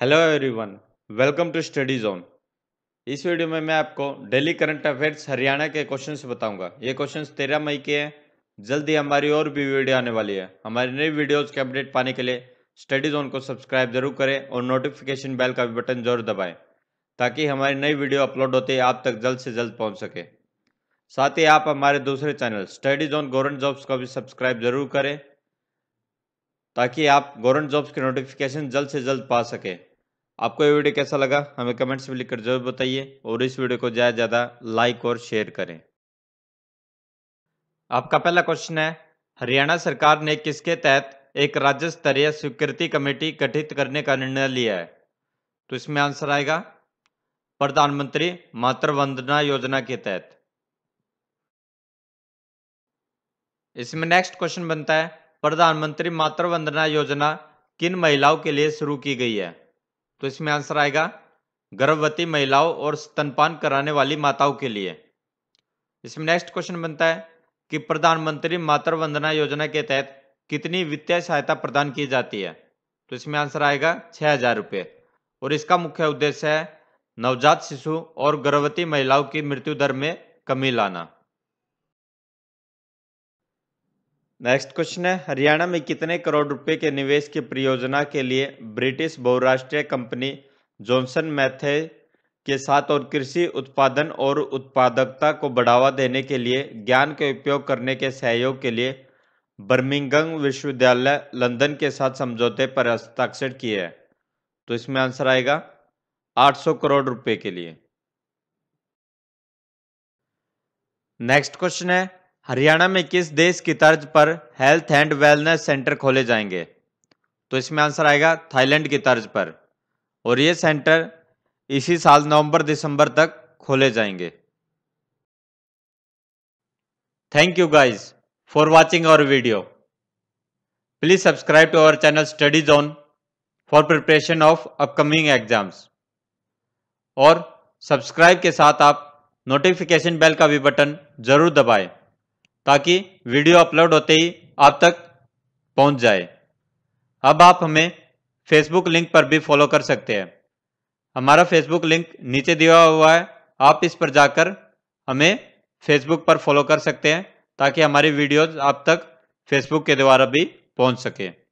hello everyone welcome to Study Zone इस video में मैं आपको डेली करंट अफेयर्स हरियाणा के क्वेश्चन बताऊंगा ये क्वेश्चन तेरह मई के हैं जल्दी हमारी और भी वीडियो आने वाली है हमारी नई वीडियोस के अपडेट पाने के लिए स्टडी जोन को सब्सक्राइब जरूर करें और नोटिफिकेशन बेल का भी बटन जरूर दबाएँ ताकि हमारी नई वीडियो अपलोड होते आप तक जल्द से जल्द पहुँच सके साथ ही आप हमारे दूसरे channel Study Zone government jobs का भी सब्सक्राइब जरूर करें ताकि आप गवर्नमेंट जॉब्स के नोटिफिकेशन जल्द से जल्द पा सके आपको ये वीडियो कैसा लगा हमें कमेंट्स में लिखकर जरूर बताइए और इस वीडियो को ज़्यादा ज़्यादा लाइक और शेयर करें आपका पहला क्वेश्चन है हरियाणा सरकार ने किसके तहत एक राज्य स्तरीय स्वीकृति कमेटी गठित करने का निर्णय लिया है तो इसमें आंसर आएगा प्रधानमंत्री मातृवंदना योजना के तहत इसमें नेक्स्ट क्वेश्चन बनता है प्रधानमंत्री मातृ वंदना योजना किन महिलाओं के लिए शुरू की गई है तो इसमें आंसर आएगा गर्भवती महिलाओं और स्तनपान कराने वाली माताओं के लिए इसमें नेक्स्ट क्वेश्चन बनता है कि प्रधानमंत्री मातृ वंदना योजना के तहत कितनी वित्तीय सहायता प्रदान की जाती है तो इसमें आंसर आएगा छः हजार रुपये और इसका मुख्य उद्देश्य है नवजात शिशु और गर्भवती महिलाओं की मृत्यु दर में कमी लाना नेक्स्ट क्वेश्चन है हरियाणा में कितने करोड़ रुपए के निवेश की परियोजना के लिए ब्रिटिश बहुराष्ट्रीय कंपनी जॉनसन मैथे के साथ और कृषि उत्पादन और उत्पादकता को बढ़ावा देने के लिए ज्ञान के उपयोग करने के सहयोग के लिए बर्मिंगम विश्वविद्यालय लंदन के साथ समझौते पर हस्ताक्षर किए हैं तो इसमें आंसर आएगा 800 करोड़ रुपए के लिए नेक्स्ट क्वेश्चन है हरियाणा में किस देश की तर्ज पर हेल्थ एंड वेलनेस सेंटर खोले जाएंगे तो इसमें आंसर आएगा थाईलैंड की तर्ज पर और ये सेंटर इसी साल नवंबर दिसंबर तक खोले जाएंगे thank you guys for watching our video please subscribe to our channel Study Zone for preparation of upcoming exams और सब्सक्राइब के साथ आप नोटिफिकेशन बेल का भी बटन जरूर दबाएं ताकि वीडियो अपलोड होते ही आप तक पहुंच जाए अब आप हमें फेसबुक लिंक पर भी फॉलो कर सकते हैं हमारा फेसबुक लिंक नीचे दिया हुआ है आप इस पर जाकर हमें फेसबुक पर फॉलो कर सकते हैं ताकि हमारी वीडियोज आप तक फेसबुक के द्वारा भी पहुंच सके